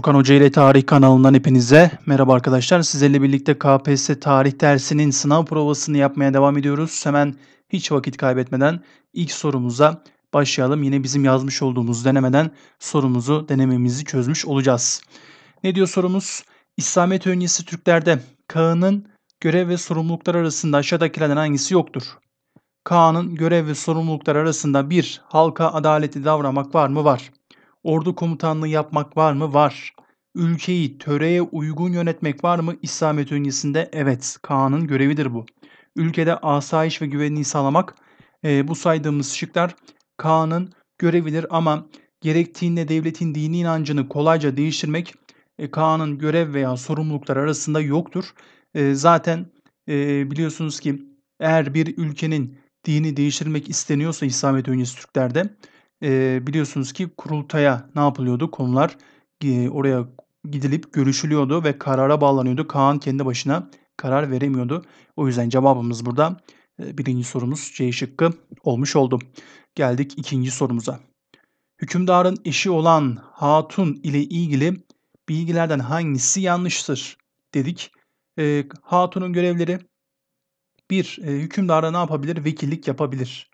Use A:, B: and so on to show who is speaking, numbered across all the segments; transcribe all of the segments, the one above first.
A: Furkan Hoca ile Tarih kanalından hepinize merhaba arkadaşlar. Sizlerle birlikte KPSS tarih dersinin sınav provasını yapmaya devam ediyoruz. Hemen hiç vakit kaybetmeden ilk sorumuza başlayalım. Yine bizim yazmış olduğumuz denemeden sorumuzu, denememizi çözmüş olacağız. Ne diyor sorumuz? İslamiyet öncesi Türklerde Kağan'ın görev ve sorumluluklar arasında aşağıdakilerden hangisi yoktur? Kağan'ın görev ve sorumluluklar arasında bir Halka adaletli davranmak var mı? Var. Ordu komutanlığı yapmak var mı? Var. Ülkeyi töreye uygun yönetmek var mı? İslamiyet öncesinde evet. Kaan'ın görevidir bu. Ülkede asayiş ve güvenliği sağlamak e, bu saydığımız şıklar Kaan'ın görevidir ama gerektiğinde devletin dini inancını kolayca değiştirmek e, Kaan'ın görev veya sorumlulukları arasında yoktur. E, zaten e, biliyorsunuz ki eğer bir ülkenin dini değiştirmek isteniyorsa İslamiyet öncesi Türklerde e, biliyorsunuz ki kurultaya ne yapılıyordu? Konular e, oraya gidilip görüşülüyordu ve karara bağlanıyordu. Kaan kendi başına karar veremiyordu. O yüzden cevabımız burada e, birinci sorumuz C şıkkı olmuş oldu. Geldik ikinci sorumuza. Hükümdarın eşi olan hatun ile ilgili bilgilerden hangisi yanlıştır dedik. E, hatunun görevleri 1. E, hükümdara ne yapabilir? Vekillik yapabilir.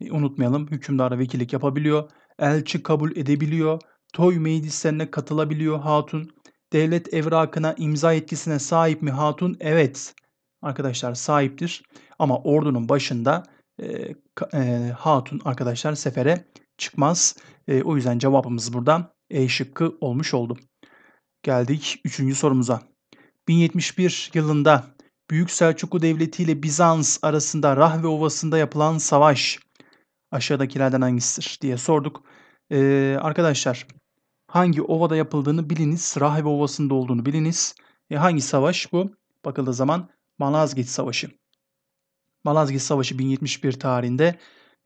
A: Ee, unutmayalım hükümdara vekillik yapabiliyor, elçi kabul edebiliyor, toy meclislerine katılabiliyor hatun. Devlet evrakına imza yetkisine sahip mi hatun? Evet arkadaşlar sahiptir ama ordunun başında e, e, hatun arkadaşlar sefere çıkmaz. E, o yüzden cevabımız burada E şıkkı olmuş oldu. Geldik 3. sorumuza. 1071 yılında Büyük Selçuklu Devleti ile Bizans arasında Rahve Ovası'nda yapılan savaş aşağıdakilerden hangisidir diye sorduk. Ee, arkadaşlar hangi ovada yapıldığını biliniz. Rahibe Ovası'nda olduğunu biliniz. E, hangi savaş bu? Bakıldığı zaman Malazgirt Savaşı. Malazgirt Savaşı 1071 tarihinde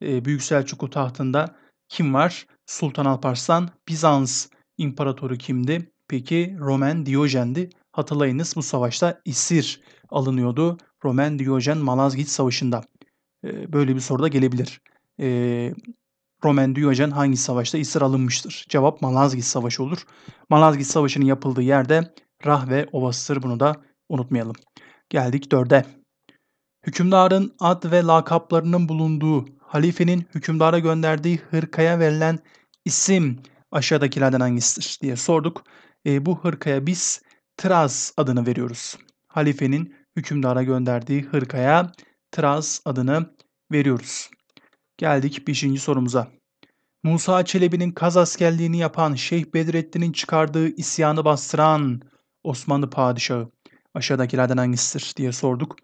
A: e, Büyük Selçuklu tahtında kim var? Sultan Alparslan, Bizans imparatoru kimdi? Peki Roman Diyojen'di. Hatırlayınız bu savaşta esir alınıyordu. Roman Diyojen Malazgirt Savaşı'nda. E, böyle bir soru da gelebilir e, Roman Diyojen hangi savaşta esir alınmıştır? Cevap Malazgirt Savaşı olur. Malazgirt Savaşı'nın yapıldığı yerde Rahve Ovası'dır. Bunu da unutmayalım. Geldik dörde. Hükümdarın ad ve lakaplarının bulunduğu halifenin hükümdara gönderdiği hırkaya verilen isim aşağıdakilerden hangisidir diye sorduk. E, bu hırkaya biz Traz adını veriyoruz. Halifenin hükümdara gönderdiği hırkaya Traz adını veriyoruz. Geldik 5. sorumuza. Musa Çelebi'nin Kaz askerliğini yapan Şeyh Bedrettin'in çıkardığı isyanı bastıran Osmanlı padişahı aşağıdakilerden hangisidir diye sorduk.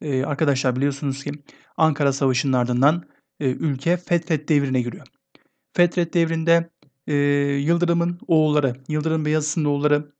A: Ee, arkadaşlar biliyorsunuz ki Ankara Savaşı'nın ardından e, ülke Fetret devrine giriyor. Fetret devrinde e, Yıldırım'ın oğulları, Yıldırım Beyazıt'ın oğulları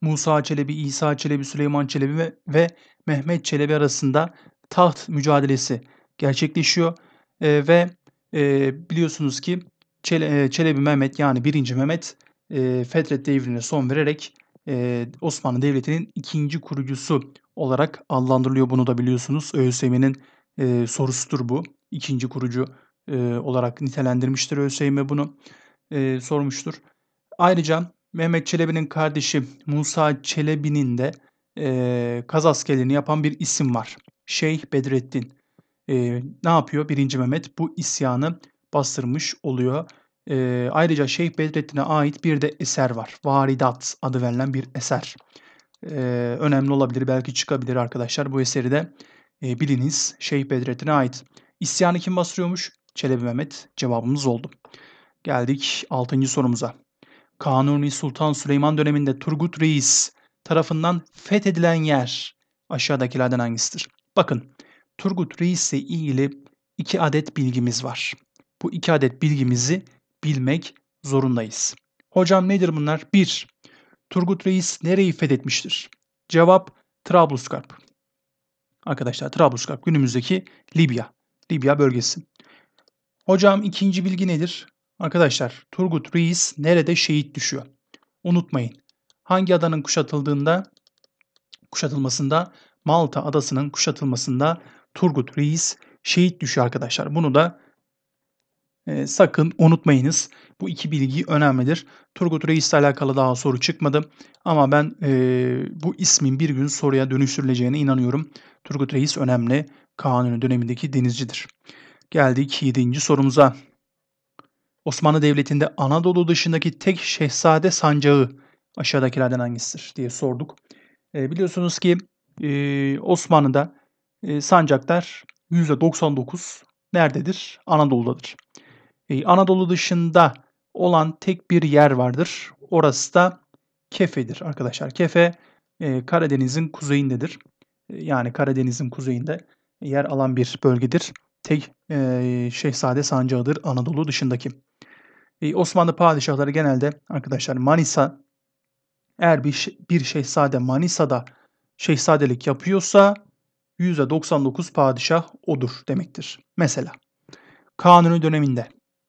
A: Musa Çelebi, İsa Çelebi, Süleyman Çelebi ve, ve Mehmet Çelebi arasında taht mücadelesi gerçekleşiyor e, ve e, biliyorsunuz ki Çele, Çelebi Mehmet yani 1. Mehmet e, Fetret devrine son vererek e, Osmanlı Devleti'nin ikinci kurucusu olarak adlandırılıyor. Bunu da biliyorsunuz. ÖSYM'nin e, sorusudur bu. İkinci kurucu e, olarak nitelendirmiştir ÖSYM bunu e, sormuştur. Ayrıca Mehmet Çelebi'nin kardeşi Musa Çelebi'nin de e, Kaz askerliğini yapan bir isim var. Şeyh Bedrettin e, ne yapıyor? birinci Mehmet bu isyanı bastırmış oluyor. E, ayrıca Şeyh Bedrettin'e ait bir de eser var. Varidat adı verilen bir eser. E, önemli olabilir, belki çıkabilir arkadaşlar. Bu eseri de e, biliniz Şeyh Bedrettin'e ait. İsyanı kim bastırıyormuş? Çelebi Mehmet cevabımız oldu. Geldik 6. sorumuza. Kanuni Sultan Süleyman döneminde Turgut Reis tarafından fethedilen yer aşağıdakilerden hangisidir? Bakın Turgut Reis iyi ile iki adet bilgimiz var. Bu iki adet bilgimizi bilmek zorundayız. Hocam nedir bunlar? 1. Turgut Reis nereyi fethetmiştir? Cevap Trablusgarp. Arkadaşlar Trablusgarp günümüzdeki Libya. Libya bölgesi. Hocam ikinci bilgi nedir? Arkadaşlar Turgut Reis nerede şehit düşüyor? Unutmayın. Hangi adanın kuşatıldığında kuşatılmasında Malta adasının kuşatılmasında Turgut Reis şehit düşüyor arkadaşlar. Bunu da e, sakın unutmayınız. Bu iki bilgi önemlidir. Turgut Reis ile alakalı daha soru çıkmadı. Ama ben e, bu ismin bir gün soruya dönüştürüleceğine inanıyorum. Turgut Reis önemli Kanuni dönemindeki denizcidir. Geldik 7. sorumuza. Osmanlı Devleti'nde Anadolu dışındaki tek şehzade sancağı aşağıdakilerden hangisidir diye sorduk. E, biliyorsunuz ki e, Osmanlı'da e, sancaklar %99 nerededir? Anadolu'dadır. E, Anadolu dışında olan tek bir yer vardır. Orası da Kefe'dir arkadaşlar. Kefe e, Karadeniz'in kuzeyindedir. E, yani Karadeniz'in kuzeyinde yer alan bir bölgedir. Tek e, Şehzade Sancağı'dır Anadolu dışındaki. E, Osmanlı padişahları genelde arkadaşlar Manisa eğer bir, bir şehzade Manisa'da şehzadelik yapıyorsa %99 padişah odur demektir. Mesela Kanuni döneminde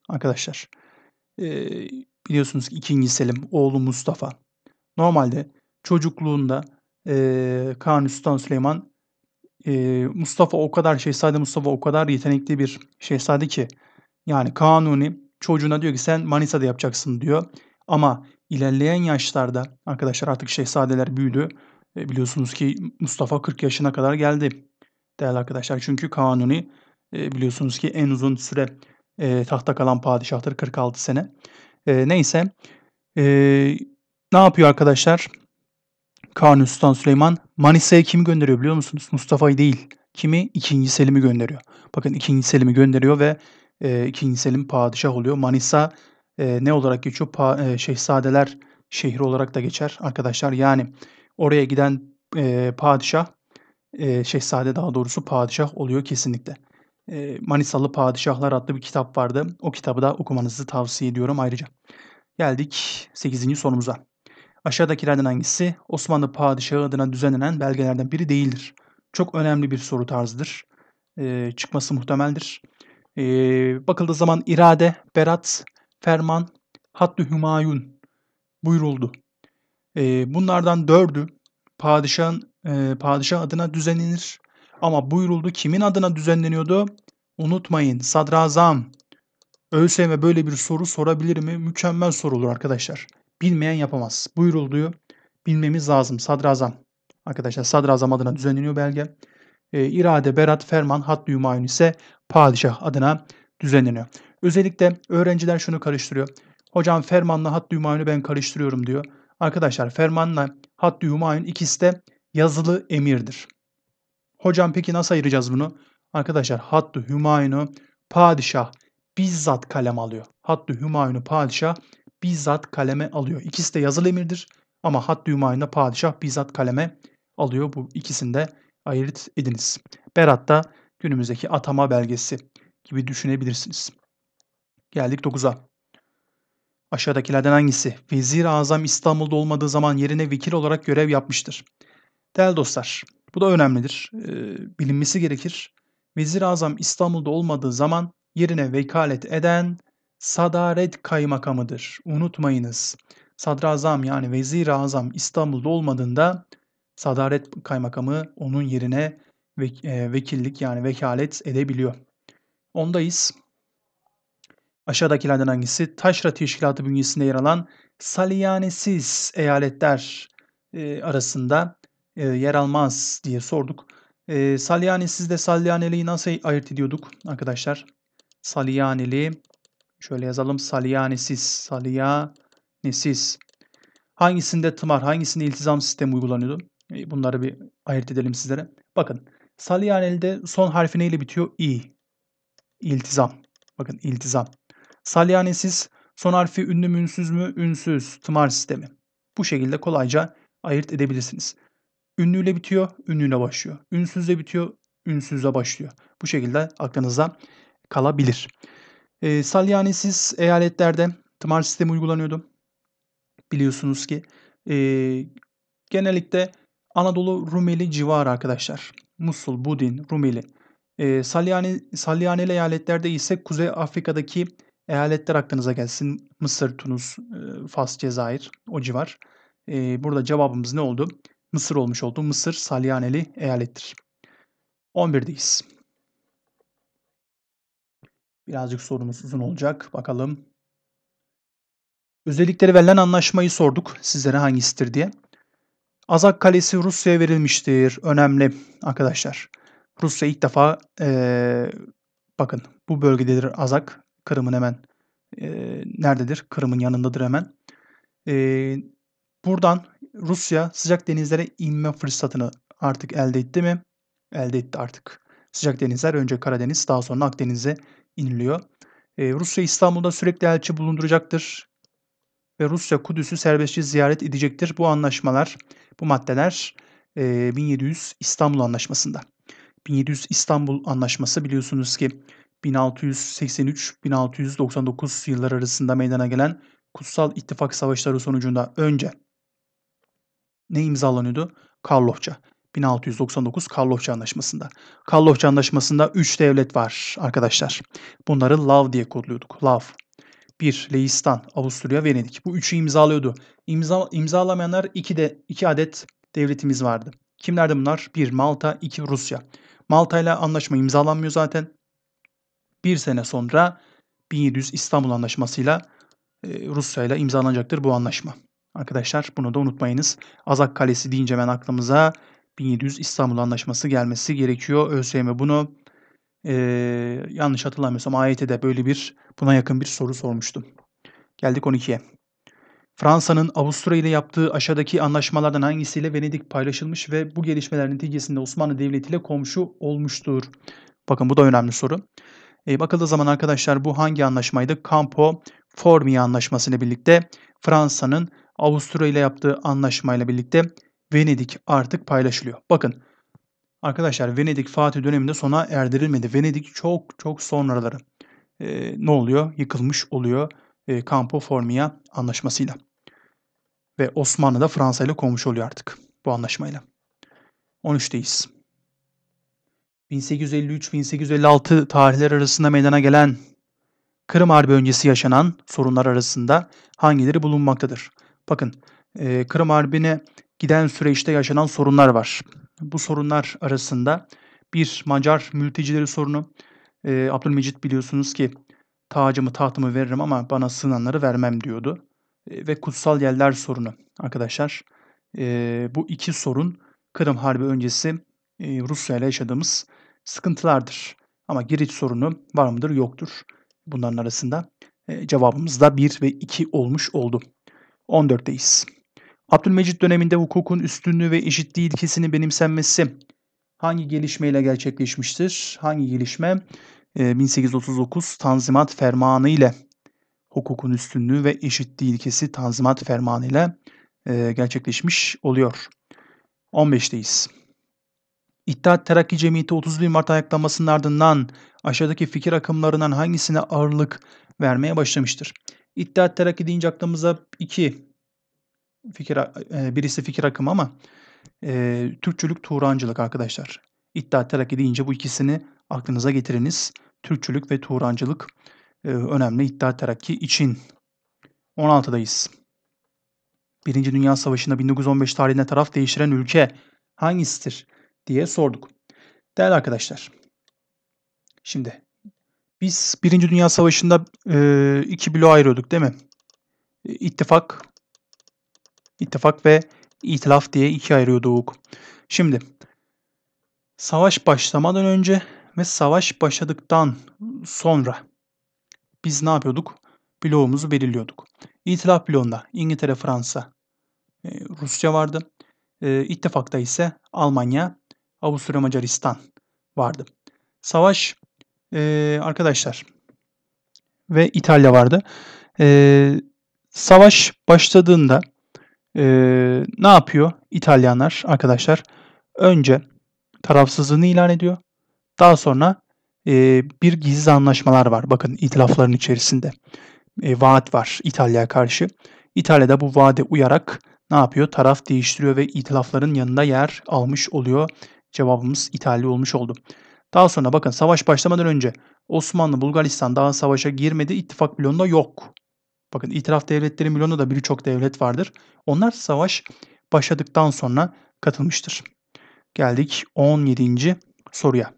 A: arkadaşlar biliyorsunuz ki 2. Selim oğlu Mustafa normalde çocukluğunda Kanuni Sultan Süleyman Mustafa o kadar şehzade Mustafa o kadar yetenekli bir şehzade ki yani Kanuni çocuğuna diyor ki sen Manisa'da yapacaksın diyor ama ilerleyen yaşlarda arkadaşlar artık şehzadeler büyüdü e, biliyorsunuz ki Mustafa 40 yaşına kadar geldi değerli arkadaşlar. Çünkü Kanuni e, biliyorsunuz ki en uzun süre e, tahta kalan padişahtır 46 sene. E, neyse e, ne yapıyor arkadaşlar? Kanuni Sultan Süleyman Manisa'ya kimi gönderiyor biliyor musunuz? Mustafa'yı değil. Kimi? İkinci Selim'i gönderiyor. Bakın ikinci Selim'i gönderiyor ve e, ikinci Selim padişah oluyor. Manisa e, ne olarak geçiyor? Pa, e, şehzadeler şehri olarak da geçer arkadaşlar. Yani Oraya giden e, padişah, e, şehzade daha doğrusu padişah oluyor kesinlikle. E, Manisalı Padişahlar adlı bir kitap vardı. O kitabı da okumanızı tavsiye ediyorum ayrıca. Geldik 8. sorumuza. Aşağıdakilerden hangisi Osmanlı padişahı adına düzenlenen belgelerden biri değildir? Çok önemli bir soru tarzıdır. E, çıkması muhtemeldir. E, bakıldığı zaman irade, berat, ferman, haddü hümayun buyuruldu bunlardan dördü padişahın padişah adına düzenlenir. Ama buyuruldu kimin adına düzenleniyordu? Unutmayın sadrazam. ÖSYM böyle bir soru sorabilir mi? Mükemmel sorulur arkadaşlar. Bilmeyen yapamaz. Buyurulduğu bilmemiz lazım. Sadrazam. Arkadaşlar sadrazam adına düzenleniyor belge. E, irade, berat, ferman, hat duyumayun ise padişah adına düzenleniyor. Özellikle öğrenciler şunu karıştırıyor. Hocam fermanla hat duyumayunu ben karıştırıyorum diyor. Arkadaşlar fermanla hadd humayun ikisi de yazılı emirdir. Hocam peki nasıl ayıracağız bunu? Arkadaşlar hadd humayunu padişah bizzat kalem alıyor. hadd humayunu padişah bizzat kaleme alıyor. İkisi de yazılı emirdir ama hadd-i padişah bizzat kaleme alıyor. Bu ikisini de ayırt ediniz. Berat da günümüzdeki atama belgesi gibi düşünebilirsiniz. Geldik 9'a. Aşağıdakilerden hangisi vezir Azam İstanbul'da olmadığı zaman yerine vekil olarak görev yapmıştır? Değerli dostlar, bu da önemlidir. E, bilinmesi gerekir. vezir Azam İstanbul'da olmadığı zaman yerine vekalet eden sadaret kaymakamıdır. Unutmayınız. Sadrazam yani vezir Azam İstanbul'da olmadığında sadaret kaymakamı onun yerine e, vekillik yani vekalet edebiliyor. Ondayız. Aşağıdakilerden hangisi Taşra Teşkilatı bünyesinde yer alan Salyanesiz eyaletler e, arasında e, yer almaz diye sorduk. E, Salyanesiz de Salyaneli'yi nasıl ayırt ediyorduk arkadaşlar? Salyaneli şöyle yazalım Salyanesiz Salyanesiz hangisinde tımar hangisinde iltizam sistemi uygulanıyordu? E, bunları bir ayırt edelim sizlere. Bakın Salyaneli'de son harfi neyle bitiyor? İ. İltizam. Bakın iltizam. Salyanesiz son harfi ünlü mü ünsüz mü ünsüz tımar sistemi. Bu şekilde kolayca ayırt edebilirsiniz. Ünlüyle bitiyor, ünlüyle başlıyor. Ünsüzle bitiyor, ünsüzle başlıyor. Bu şekilde aklınıza kalabilir. E, ee, salyanesiz eyaletlerde tımar sistemi uygulanıyordu. Biliyorsunuz ki e, genellikle Anadolu Rumeli civarı arkadaşlar. Musul, Budin, Rumeli. E, ee, Salyane, Salyaneli eyaletlerde ise Kuzey Afrika'daki Eyaletler aklınıza gelsin. Mısır, Tunus, Fas, Cezayir o civar. Burada cevabımız ne oldu? Mısır olmuş oldu. Mısır Salyaneli eyalettir. 11'deyiz. Birazcık sorumuz uzun olacak. Bakalım. Özellikleri verilen anlaşmayı sorduk sizlere hangisidir diye. Azak Kalesi Rusya'ya verilmiştir. Önemli arkadaşlar. Rusya ilk defa ee, bakın bu bölgededir Azak Kırım'ın hemen e, nerededir? Kırım'ın yanındadır hemen. E, buradan Rusya sıcak denizlere inme fırsatını artık elde etti mi? Elde etti artık. Sıcak denizler önce Karadeniz daha sonra Akdeniz'e iniliyor. E, Rusya İstanbul'da sürekli elçi bulunduracaktır ve Rusya Kudüs'ü serbestçe ziyaret edecektir. Bu anlaşmalar, bu maddeler e, 1700 İstanbul Anlaşması'nda. 1700 İstanbul Anlaşması biliyorsunuz ki 1683-1699 yılları arasında meydana gelen Kutsal İttifak Savaşları sonucunda önce ne imzalanıyordu? Karlofça. 1699 Karlofça Anlaşması'nda. Karlofça Anlaşması'nda 3 devlet var arkadaşlar. Bunları Lav diye kodluyorduk. Lav. 1. Leistan, Avusturya, Venedik. Bu üçü imzalıyordu. İmza, imzalamayanlar 2 de iki adet devletimiz vardı. Kimlerdi bunlar? 1. Malta, 2. Rusya. Malta ile anlaşma imzalanmıyor zaten bir sene sonra 1700 İstanbul Anlaşması'yla e, Rusya ile imzalanacaktır bu anlaşma. Arkadaşlar bunu da unutmayınız. Azak Kalesi deyince hemen aklımıza 1700 İstanbul Anlaşması gelmesi gerekiyor. ÖSYM bunu e, yanlış hatırlamıyorsam AYT'de böyle bir buna yakın bir soru sormuştum Geldik 12'ye. Fransa'nın Avusturya ile yaptığı aşağıdaki anlaşmalardan hangisiyle Venedik paylaşılmış ve bu gelişmeler neticesinde Osmanlı Devleti ile komşu olmuştur? Bakın bu da önemli soru. E, bakıldığı zaman arkadaşlar bu hangi anlaşmaydı? Campo Formia anlaşmasıyla birlikte Fransa'nın Avusturya ile yaptığı anlaşmayla birlikte Venedik artık paylaşılıyor. Bakın arkadaşlar Venedik Fatih döneminde sona erdirilmedi. Venedik çok çok sonraları e, ne oluyor? Yıkılmış oluyor e, Campo Formia anlaşmasıyla. Ve Osmanlı da Fransa ile komşu oluyor artık bu anlaşmayla. 13'teyiz. 1853-1856 tarihler arasında meydana gelen Kırım Harbi öncesi yaşanan sorunlar arasında hangileri bulunmaktadır? Bakın e, Kırım Harbi'ne giden süreçte yaşanan sorunlar var. Bu sorunlar arasında bir Macar mültecileri sorunu. E, Abdülmecit biliyorsunuz ki tacımı tahtımı veririm ama bana sığınanları vermem diyordu. E, ve kutsal yerler sorunu arkadaşlar. E, bu iki sorun Kırım Harbi öncesi e, Rusya ile yaşadığımız sıkıntılardır. Ama giriş sorunu var mıdır? Yoktur. Bunların arasında e, cevabımız da 1 ve 2 olmuş oldu. 14'teyiz. Abdülmecit döneminde hukukun üstünlüğü ve eşitliği ilkesini benimsenmesi hangi gelişmeyle gerçekleşmiştir? Hangi gelişme? 1839 e, Tanzimat Fermanı ile hukukun üstünlüğü ve eşitliği ilkesi Tanzimat Fermanı ile e, gerçekleşmiş oluyor. 15'teyiz. İttihat Terakki Cemiyeti 31 Mart ayaklanmasının ardından aşağıdaki fikir akımlarından hangisine ağırlık vermeye başlamıştır? İttihat Terakki deyince aklımıza iki fikir, e, birisi fikir akımı ama e, Türkçülük, Turancılık arkadaşlar. İttihat Terakki deyince bu ikisini aklınıza getiriniz. Türkçülük ve Turancılık e, önemli İttihat Terakki için. 16'dayız. Birinci Dünya Savaşı'nda 1915 tarihine taraf değiştiren ülke hangisidir? diye sorduk. Değerli arkadaşlar, şimdi biz Birinci Dünya Savaşı'nda e, iki bloğa ayrıyorduk, değil mi? İttifak, ittifak ve itilaf diye iki ayırıyorduk. Şimdi savaş başlamadan önce ve savaş başladıktan sonra biz ne yapıyorduk? Bloğumuzu belirliyorduk. İtilaf bloğunda İngiltere, Fransa, Rusya vardı. İttifakta ise Almanya, Avusturya Macaristan vardı. Savaş e, arkadaşlar ve İtalya vardı. E, savaş başladığında e, ne yapıyor İtalyanlar arkadaşlar? Önce tarafsızlığını ilan ediyor. Daha sonra e, bir gizli anlaşmalar var. Bakın itilafların içerisinde e, vaat var İtalya'ya karşı. İtalya'da bu vaade uyarak ne yapıyor? Taraf değiştiriyor ve itilafların yanında yer almış oluyor Cevabımız İtalya olmuş oldu. Daha sonra bakın savaş başlamadan önce Osmanlı Bulgaristan daha savaşa girmedi. ittifak bloğunda yok. Bakın itiraf devletleri bloğunda da birçok devlet vardır. Onlar savaş başladıktan sonra katılmıştır. Geldik 17. soruya.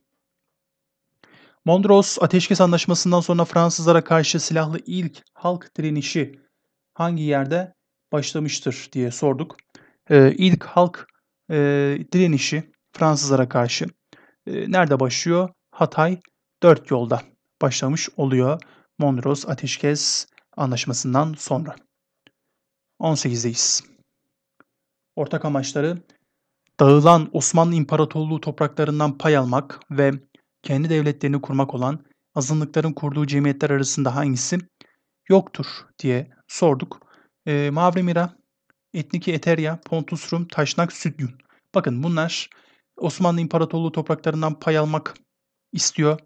A: Mondros Ateşkes Anlaşması'ndan sonra Fransızlara karşı silahlı ilk halk direnişi hangi yerde başlamıştır diye sorduk. Ee, ilk halk e, direnişi Fransızlara karşı. E, nerede başlıyor? Hatay dört yolda başlamış oluyor Mondros Ateşkes Anlaşması'ndan sonra. 18'deyiz. Ortak amaçları dağılan Osmanlı İmparatorluğu topraklarından pay almak ve kendi devletlerini kurmak olan azınlıkların kurduğu cemiyetler arasında hangisi yoktur diye sorduk. E, Mavrimira, Etniki Eterya, Pontus Rum, Taşnak, Sütyun. Bakın bunlar Osmanlı İmparatorluğu topraklarından pay almak istiyor.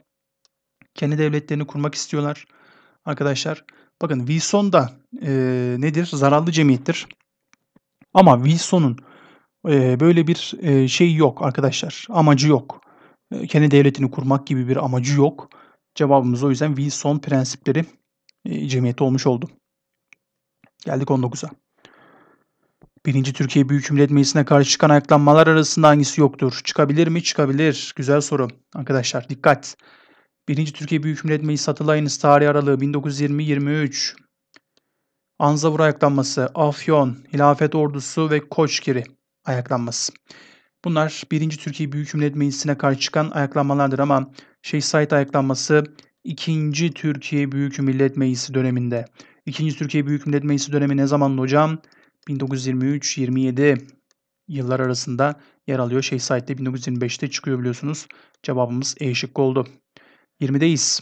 A: Kendi devletlerini kurmak istiyorlar arkadaşlar. Bakın Wilson da e, nedir? Zararlı cemiyettir. Ama Wilson'un e, böyle bir e, şey yok arkadaşlar. Amacı yok. E, kendi devletini kurmak gibi bir amacı yok. Cevabımız o yüzden Wilson prensipleri e, cemiyeti olmuş oldu. Geldik 19'a. 1. Türkiye Büyük Millet Meclisi'ne karşı çıkan ayaklanmalar arasında hangisi yoktur? Çıkabilir mi? Çıkabilir. Güzel soru. Arkadaşlar dikkat. 1. Türkiye Büyük Millet Meclisi Atılayınız tarih aralığı 1920-23. Anzavur ayaklanması, Afyon, Hilafet Ordusu ve Koçgiri ayaklanması. Bunlar 1. Türkiye Büyük Millet Meclisi'ne karşı çıkan ayaklanmalardır ama Şeyh Said ayaklanması 2. Türkiye Büyük Millet Meclisi döneminde. 2. Türkiye Büyük Millet Meclisi dönemi ne zaman hocam? 1923-27 yıllar arasında yer alıyor. Şey site'de 1925'te çıkıyor biliyorsunuz. Cevabımız E şıkkı oldu. 20'deyiz.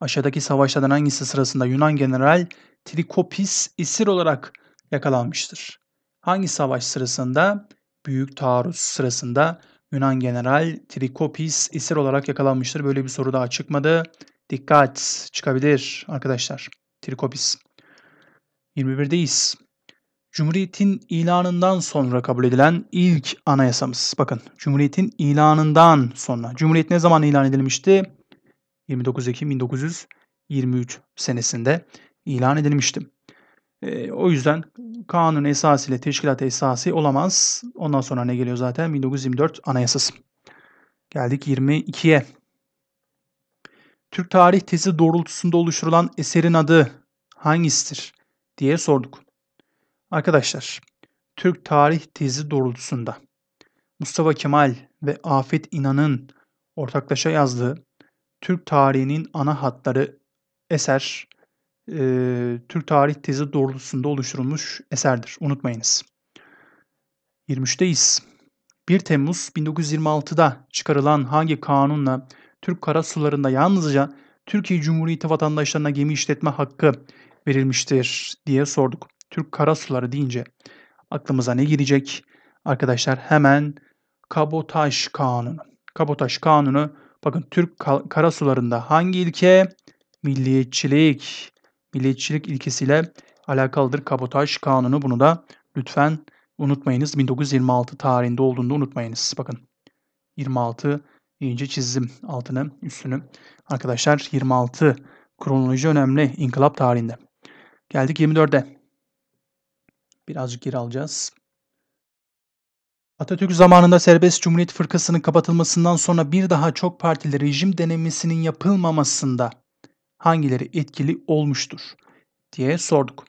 A: Aşağıdaki savaşlardan hangisi sırasında Yunan General Trikopis esir olarak yakalanmıştır? Hangi savaş sırasında? Büyük taarruz sırasında Yunan General Trikopis esir olarak yakalanmıştır. Böyle bir soru daha çıkmadı. Dikkat çıkabilir arkadaşlar. Trikopis. 21'deyiz. Cumhuriyetin ilanından sonra kabul edilen ilk anayasamız. Bakın Cumhuriyetin ilanından sonra. Cumhuriyet ne zaman ilan edilmişti? 29 Ekim 1923 senesinde ilan edilmişti. E, o yüzden kanun esası ile teşkilat esası olamaz. Ondan sonra ne geliyor zaten? 1924 anayasası. Geldik 22'ye. Türk tarih tezi doğrultusunda oluşturulan eserin adı hangisidir diye sorduk. Arkadaşlar, Türk tarih tezi doğrultusunda Mustafa Kemal ve Afet İnan'ın ortaklaşa yazdığı Türk tarihinin ana hatları eser e, Türk tarih tezi doğrultusunda oluşturulmuş eserdir. Unutmayınız. 23'teyiz. 1 Temmuz 1926'da çıkarılan hangi kanunla Türk kara sularında yalnızca Türkiye Cumhuriyeti vatandaşlarına gemi işletme hakkı verilmiştir diye sorduk. Türk Karasuları deyince aklımıza ne girecek? Arkadaşlar hemen Kabotaş kanunu. Kabotaj kanunu bakın Türk karasularında hangi ilke? Milliyetçilik. Milliyetçilik ilkesiyle alakalıdır kabotaj kanunu. Bunu da lütfen unutmayınız. 1926 tarihinde olduğunu unutmayınız. Bakın 26 iyice çizdim altını üstünü. Arkadaşlar 26 kronoloji önemli inkılap tarihinde. Geldik 24'e. Birazcık geri alacağız. Atatürk zamanında Serbest Cumhuriyet Fırkası'nın kapatılmasından sonra bir daha çok partili rejim denemesinin yapılmamasında hangileri etkili olmuştur diye sorduk.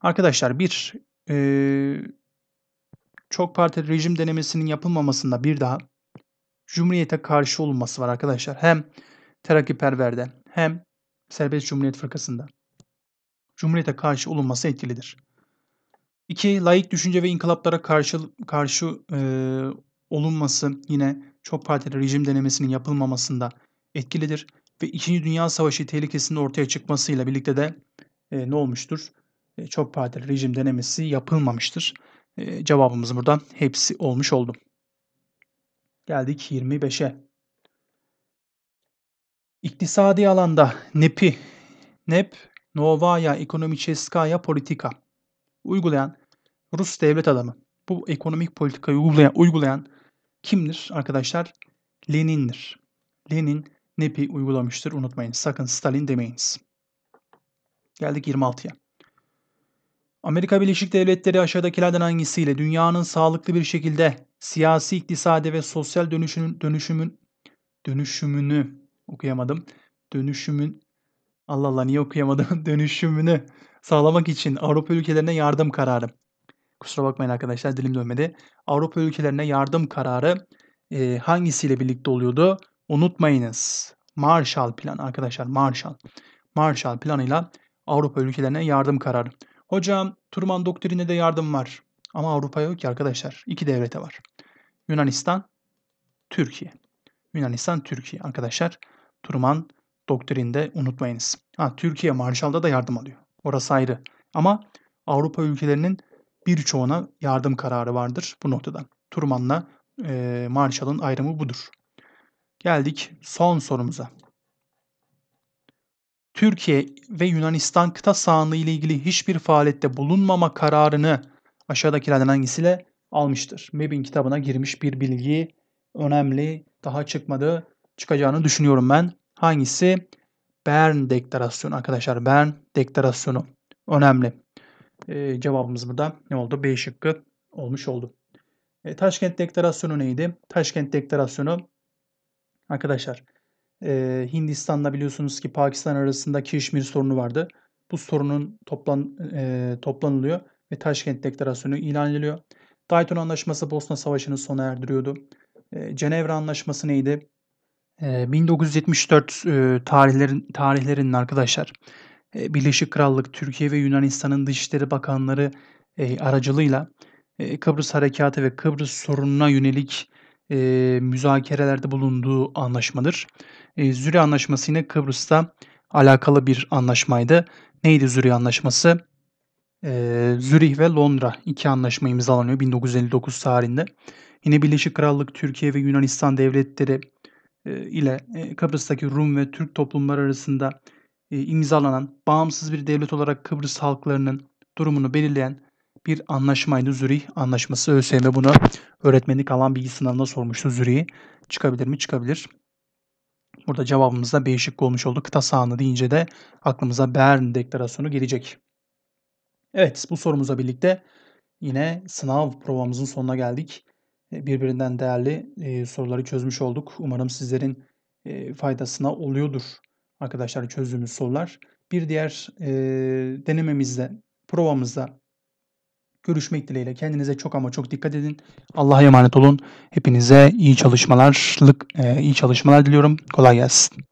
A: Arkadaşlar bir e, çok partili rejim denemesinin yapılmamasında bir daha Cumhuriyete karşı olunması var arkadaşlar. Hem terakkiperverde hem Serbest Cumhuriyet Fırkası'nda. Cumhuriyete karşı olunması etkilidir. İki Layık düşünce ve inkılaplara karşı karşı e, olunması yine çok partili rejim denemesinin yapılmamasında etkilidir ve 2. Dünya Savaşı tehlikesinin ortaya çıkmasıyla birlikte de e, ne olmuştur? E, çok partili rejim denemesi yapılmamıştır. E, cevabımız buradan hepsi olmuş oldu. Geldik 25'e. İktisadi alanda NEP'i, NEP, Novaya Ekonomiçeskaya Politika uygulayan Rus devlet adamı. Bu ekonomik politikayı uygulayan, uygulayan kimdir arkadaşlar? Lenin'dir. Lenin NEP'i uygulamıştır unutmayın. Sakın Stalin demeyiniz. Geldik 26'ya. Amerika Birleşik Devletleri aşağıdakilerden hangisiyle dünyanın sağlıklı bir şekilde siyasi, iktisadi ve sosyal dönüşümün, dönüşümün dönüşümünü okuyamadım. Dönüşümün Allah Allah niye okuyamadım? dönüşümünü sağlamak için Avrupa ülkelerine yardım kararı. Kusura bakmayın arkadaşlar dilim dönmedi. Avrupa ülkelerine yardım kararı e, hangisiyle birlikte oluyordu? Unutmayınız. Marshall Plan arkadaşlar Marshall. Marshall planıyla Avrupa ülkelerine yardım kararı. Hocam Truman doktrine de yardım var. Ama Avrupa yok ki arkadaşlar. İki devlete var. Yunanistan, Türkiye. Yunanistan, Türkiye arkadaşlar. Truman doktrinde unutmayınız. Ha, Türkiye Marshall'da da yardım alıyor. Orası ayrı. Ama Avrupa ülkelerinin birçoğuna yardım kararı vardır bu noktadan. Turman'la e, Marshall'ın ayrımı budur. Geldik son sorumuza. Türkiye ve Yunanistan kıta sahanlığı ile ilgili hiçbir faaliyette bulunmama kararını aşağıdakilerden hangisiyle almıştır? MEB'in kitabına girmiş bir bilgi önemli. Daha çıkmadı. Çıkacağını düşünüyorum ben. Hangisi? Bern Deklarasyonu arkadaşlar. Bern Deklarasyonu önemli. E, cevabımız burada ne oldu? B şıkkı olmuş oldu. E, Taşkent Deklarasyonu neydi? Taşkent Deklarasyonu arkadaşlar e, Hindistan'la biliyorsunuz ki Pakistan arasında Kişmir sorunu vardı. Bu sorunun toplan e, toplanılıyor ve Taşkent Deklarasyonu ilan ediliyor. Dayton Anlaşması Bosna Savaşı'nı sona erdiriyordu. E, Cenevre Anlaşması neydi? 1974 ee, e, tarihlerin tarihlerinin arkadaşlar e, Birleşik Krallık, Türkiye ve Yunanistan'ın Dışişleri Bakanları e, aracılığıyla Kıbrıs Harekatı ve Kıbrıs sorununa yönelik müzakerelerde bulunduğu anlaşmadır. E, Züri Anlaşması yine Kıbrıs'ta alakalı bir anlaşmaydı. Neydi Züri Anlaşması? Zürih ve Londra iki anlaşma imzalanıyor 1959 tarihinde. Yine Birleşik Krallık, Türkiye ve Yunanistan devletleri e, ile e, Kıbrıs'taki Rum ve Türk toplumları arasında e, imzalanan bağımsız bir devlet olarak Kıbrıs halklarının durumunu belirleyen bir anlaşmaydı. Zürih Anlaşması. ÖSYM bunu öğretmenlik alan bilgi sınavında sormuştu Zürih'i. Çıkabilir mi? Çıkabilir. Burada cevabımızda değişik olmuş oldu. Kıta sahanı deyince de aklımıza Bern deklarasyonu gelecek. Evet bu sorumuza birlikte yine sınav provamızın sonuna geldik birbirinden değerli soruları çözmüş olduk. Umarım sizlerin faydasına oluyordur arkadaşlar çözdüğümüz sorular. Bir diğer e, denememizde, provamızda görüşmek dileğiyle. Kendinize çok ama çok dikkat edin. Allah'a emanet olun. Hepinize iyi çalışmalar e, iyi çalışmalar diliyorum. Kolay gelsin.